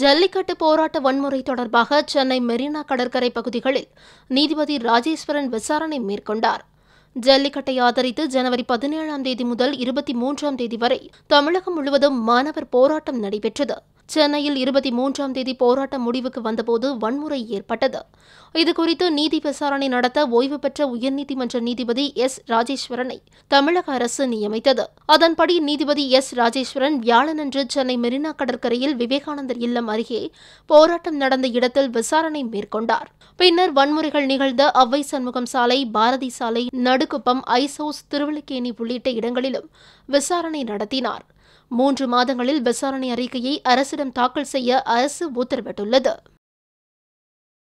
ஜல்லிக்கட்டு போராட்ட வன்முறை தொடர்பாக சென்னை மெரினா கடற்கரை பகுதிகளில் நீதிபதி ராஜேஸ்வரன் விசாரணை மேற்கொண்டார் ஜல்லிக்கட்டை ஆதரித்து ஜனவரி பதினேழாம் தேதி முதல் இருபத்தி மூன்றாம் தேதி வரை தமிழகம் முழுவதும் மாணவர் போராட்டம் நடைபெற்றது சென்னையில் இருபத்தி மூன்றாம் தேதி போராட்டம் முடிவுக்கு வந்தபோது வன்முறை ஏற்பட்டது இதுகுறித்து நீதி விசாரணை நடத்த ஓய்வு பெற்ற உயர்நீதிமன்ற நீதிபதி எஸ் ராஜேஸ்வரனை தமிழக அரசு நியமித்தது அதன்படி நீதிபதி எஸ் ராஜேஸ்வரன் வியாழனன்று சென்னை மெரினா கடற்கரையில் விவேகானந்தர் இல்லம் அருகே போராட்டம் நடந்த இடத்தில் விசாரணை மேற்கொண்டார் பின்னர் வன்முறைகள் நிகழ்ந்த அவ்வை சண்முகம் சாலை பாரதி சாலை நடுக்குப்பம் ஐசோஸ் திருவள்ளிக்கேணி உள்ளிட்ட இடங்களிலும் விசாரணை நடத்தினார் மூன்று மாதங்களில் விசாரணை அறிக்கையை அரசிடம் தாக்கல் செய்ய அரசு உத்தரவிட்டுள்ளது